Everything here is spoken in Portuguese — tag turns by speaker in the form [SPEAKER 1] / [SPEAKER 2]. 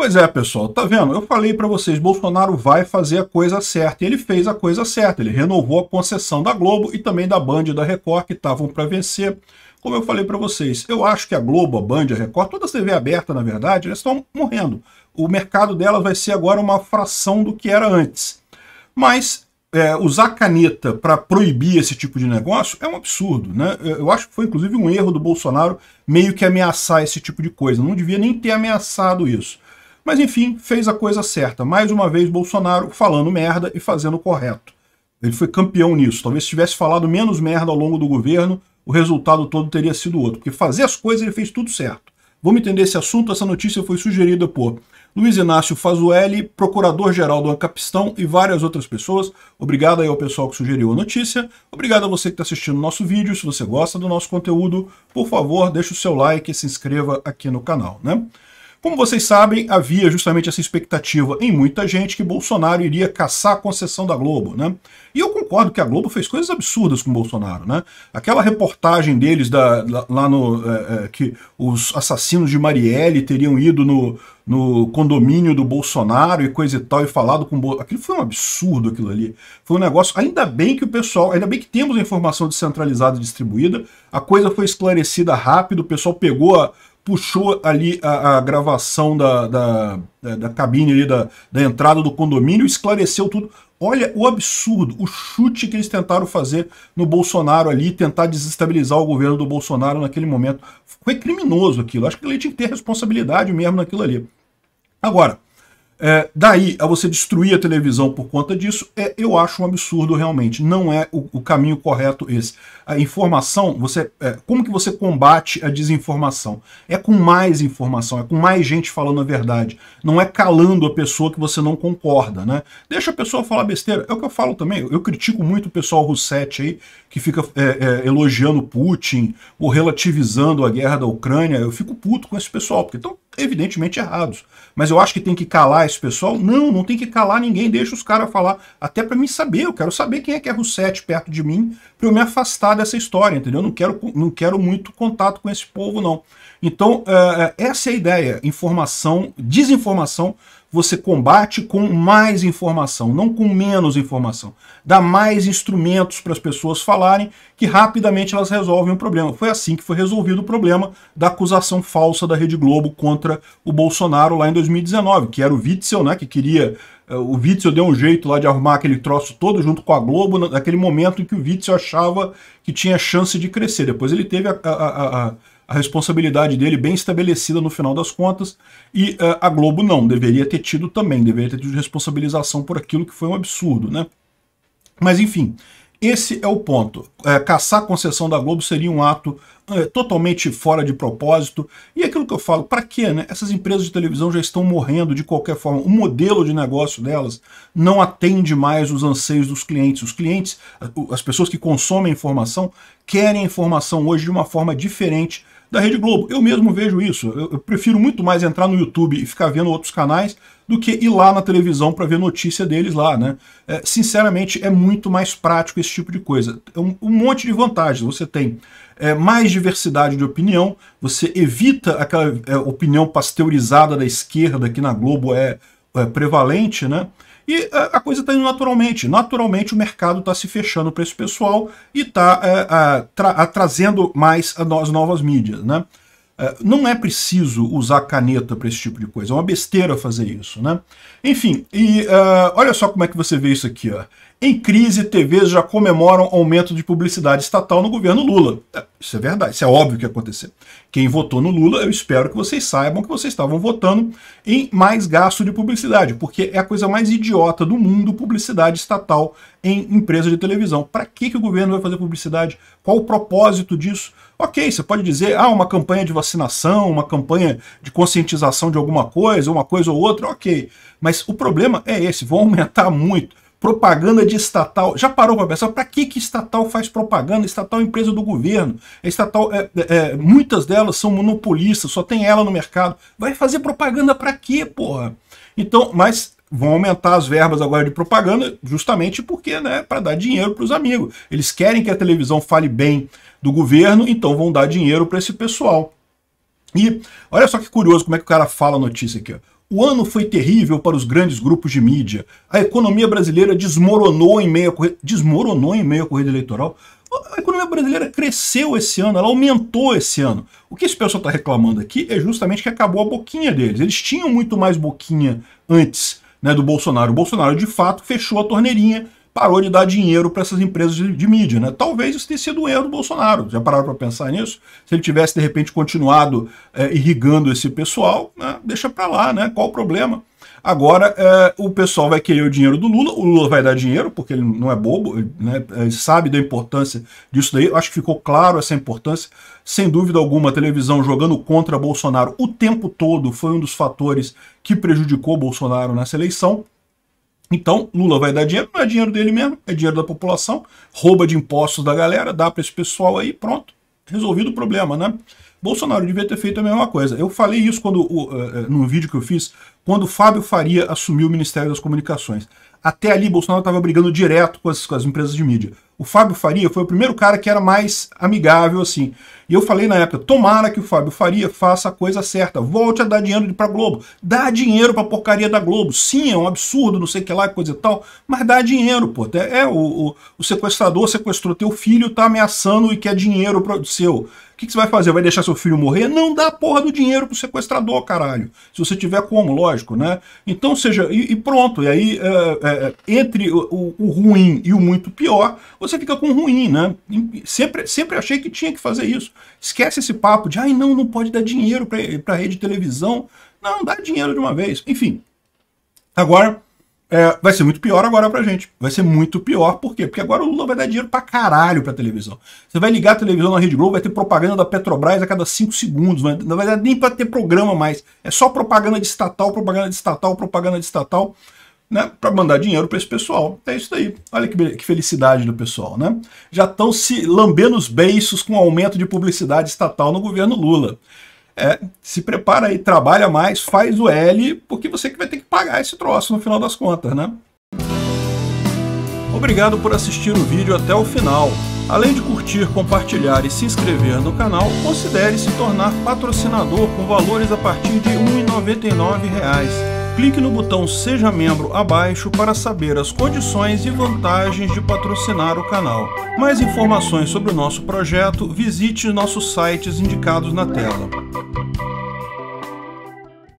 [SPEAKER 1] Pois é, pessoal, tá vendo? Eu falei para vocês, Bolsonaro vai fazer a coisa certa. E ele fez a coisa certa. Ele renovou a concessão da Globo e também da Band e da Record, que estavam para vencer. Como eu falei para vocês, eu acho que a Globo, a Band, a Record, toda a TV aberta, na verdade, elas estão morrendo. O mercado delas vai ser agora uma fração do que era antes. Mas é, usar caneta para proibir esse tipo de negócio é um absurdo. Né? Eu acho que foi, inclusive, um erro do Bolsonaro meio que ameaçar esse tipo de coisa. Não devia nem ter ameaçado isso. Mas enfim, fez a coisa certa. Mais uma vez, Bolsonaro falando merda e fazendo o correto. Ele foi campeão nisso. Talvez se tivesse falado menos merda ao longo do governo, o resultado todo teria sido outro. Porque fazer as coisas ele fez tudo certo. Vamos entender esse assunto. Essa notícia foi sugerida por Luiz Inácio Fazuelli, procurador-geral do Ancapistão e várias outras pessoas. Obrigado aí ao pessoal que sugeriu a notícia. Obrigado a você que está assistindo o nosso vídeo. Se você gosta do nosso conteúdo, por favor, deixe o seu like e se inscreva aqui no canal. Né? Como vocês sabem, havia justamente essa expectativa em muita gente que Bolsonaro iria caçar a concessão da Globo, né? E eu concordo que a Globo fez coisas absurdas com Bolsonaro, né? Aquela reportagem deles da, lá no é, é, que os assassinos de Marielle teriam ido no, no condomínio do Bolsonaro e coisa e tal, e falado com Bolsonaro. Aquilo foi um absurdo aquilo ali. Foi um negócio. Ainda bem que o pessoal, ainda bem que temos a informação descentralizada e distribuída, a coisa foi esclarecida rápido, o pessoal pegou a, puxou ali a, a gravação da, da, da, da cabine ali da, da entrada do condomínio, esclareceu tudo. Olha o absurdo, o chute que eles tentaram fazer no Bolsonaro ali, tentar desestabilizar o governo do Bolsonaro naquele momento. Foi criminoso aquilo. Acho que ele tinha que ter responsabilidade mesmo naquilo ali. Agora, é, daí a você destruir a televisão por conta disso, é, eu acho um absurdo realmente. Não é o, o caminho correto esse. A informação, você, é, como que você combate a desinformação? É com mais informação, é com mais gente falando a verdade. Não é calando a pessoa que você não concorda, né? Deixa a pessoa falar besteira. É o que eu falo também. Eu critico muito o pessoal Rousset aí, que fica é, é, elogiando Putin ou relativizando a guerra da Ucrânia. Eu fico puto com esse pessoal, porque estão evidentemente errados. Mas eu acho que tem que calar esse pessoal? Não, não tem que calar ninguém, deixa os caras falar. Até para mim saber, eu quero saber quem é que é Roussetti perto de mim, para eu me afastar dessa história, entendeu? Não quero, não quero muito contato com esse povo, não. Então, eh, eh, essa é a ideia, informação, desinformação você combate com mais informação, não com menos informação. Dá mais instrumentos para as pessoas falarem que rapidamente elas resolvem o problema. Foi assim que foi resolvido o problema da acusação falsa da Rede Globo contra o Bolsonaro lá em 2019, que era o Witzel, né, que queria eh, o Witzel deu um jeito lá de arrumar aquele troço todo junto com a Globo, naquele momento em que o Witzel achava que tinha chance de crescer. Depois ele teve a, a, a, a a responsabilidade dele bem estabelecida no final das contas, e uh, a Globo não, deveria ter tido também, deveria ter tido responsabilização por aquilo que foi um absurdo, né? Mas enfim, esse é o ponto. É, caçar a concessão da Globo seria um ato é, totalmente fora de propósito. E aquilo que eu falo, para quê? Né? Essas empresas de televisão já estão morrendo de qualquer forma. O modelo de negócio delas não atende mais os anseios dos clientes. Os clientes, eh, as pessoas que consomem informação, querem informação hoje de uma forma diferente da Rede Globo. Eu mesmo vejo isso. Eu, eu, prefiro muito mais entrar no YouTube e ficar vendo outros canais do que ir lá na televisão para ver notícia deles lá, né? É, sinceramente, é muito mais prático esse tipo de coisa. É um, um monte de vantagens. Você tem é, mais diversidade de opinião, você evita aquela é, opinião pasteurizada da esquerda que na Globo é, é prevalente, né? E é, a, coisa está indo naturalmente. Naturalmente o mercado está se fechando para esse pessoal e está é, tra trazendo mais as novas mídias. Né? É, não é preciso usar caneta para esse tipo de coisa, é uma besteira fazer isso, né? Enfim, e uh, olha só como é que você vê isso aqui, ó. Em crise, TVs já comemoram aumento de publicidade estatal no governo Lula. É, isso é verdade, isso é óbvio que aconteceu. Quem votou no Lula, eu espero que vocês saibam que vocês estavam votando em mais gasto de publicidade, porque é a coisa mais idiota do mundo publicidade estatal em empresa de televisão. Para que, que o governo vai fazer publicidade? Qual o propósito disso? Ok, você pode dizer, ah, uma campanha de vacinação, uma campanha de conscientização de alguma coisa, uma coisa ou outra, ok. Mas o problema é esse, vão aumentar muito propaganda de estatal. Já parou para pensar para que, que estatal faz propaganda? Estatal é empresa do governo. É estatal, é, é, é, muitas delas são monopolistas, só tem ela no mercado. Vai fazer propaganda para quê, porra? Então, mas vão aumentar as verbas agora de propaganda, justamente porque, né, para dar dinheiro para os amigos. Eles querem que a televisão fale bem do governo, então vão dar dinheiro para esse pessoal. E olha só que curioso como é que o cara fala a notícia aqui. Ó. O ano foi terrível para os grandes grupos de mídia. A economia brasileira desmoronou em meio à corrida, desmoronou em meio à corrida eleitoral. A economia brasileira cresceu esse ano, ela aumentou esse ano. O que esse pessoal está reclamando aqui é justamente que acabou a boquinha deles. Eles tinham muito mais boquinha antes né, do Bolsonaro. O Bolsonaro, de fato, fechou a torneirinha parou de dar dinheiro para essas empresas de, de, mídia. Né? Talvez isso tenha sido um erro do Bolsonaro. Já pararam para pensar nisso? Se ele tivesse, de repente, continuado é, irrigando esse pessoal, né? deixa para lá, né? qual o problema? Agora, é, o pessoal vai querer o dinheiro do Lula, o Lula vai dar dinheiro, porque ele não é bobo, né, é, ele sabe da importância disso daí. Eu acho que ficou claro essa importância. Sem dúvida alguma, a televisão jogando contra Bolsonaro o tempo todo foi um dos fatores que prejudicou Bolsonaro nessa eleição. Então, Lula vai dar dinheiro, não é dinheiro dele mesmo, é dinheiro da população, rouba de impostos da galera, dá para esse pessoal aí, pronto, resolvido o problema, né? Bolsonaro devia ter feito a mesma coisa. Eu falei isso quando, uh, num vídeo que eu fiz, quando o Fábio Faria assumiu o Ministério das Comunicações. Até ali, Bolsonaro estava brigando direto com as, com as, empresas de mídia. O Fábio Faria foi o primeiro cara que era mais amigável, assim. E eu falei na época, tomara que o Fábio Faria faça a coisa certa, volte a dar dinheiro pra Globo. Dá dinheiro pra porcaria da Globo. Sim, é um absurdo, não sei o que lá, coisa e tal, mas dá dinheiro, pô. É, é, o, o, o sequestrador sequestrou teu filho, tá ameaçando e quer dinheiro pro, seu que, que você vai fazer? Vai deixar seu filho morrer? Não dá porra do dinheiro pro sequestrador, caralho. Se você tiver como, lógico, né? Então, seja, e, e pronto. E aí, é, é, é entre o, o, ruim e o muito pior, você fica com o ruim, né? E sempre, sempre achei que tinha que fazer isso. Esquece esse papo de, ai, não, não pode dar dinheiro pra, pra rede de televisão. Não, dá dinheiro de uma vez. Enfim. Agora, é, vai ser muito pior agora pra gente. Vai ser muito pior, por quê? Porque agora o Lula vai dar dinheiro pra caralho pra televisão. Você vai ligar a televisão na Rede Globo, vai ter propaganda da Petrobras a cada 5 segundos, não vai dar nem pra ter programa mais. É só propaganda de estatal, propaganda de estatal, propaganda de estatal, né? Pra mandar dinheiro pra esse pessoal. É isso daí. Olha que, que felicidade do pessoal, né? Já estão se lambendo os beiços com o aumento de publicidade estatal no governo Lula. É, se prepara aí, trabalha mais, faz o L, porque você que vai ter que pagar esse troço no final das contas, né? Obrigado por assistir o vídeo até o final. Além de curtir, compartilhar e se inscrever no canal, considere se tornar patrocinador com valores a partir de R$ 1,99 clique no botão Seja Membro abaixo para saber as condições e vantagens de patrocinar o canal. Mais informações sobre o nosso projeto, visite nossos sites indicados na tela.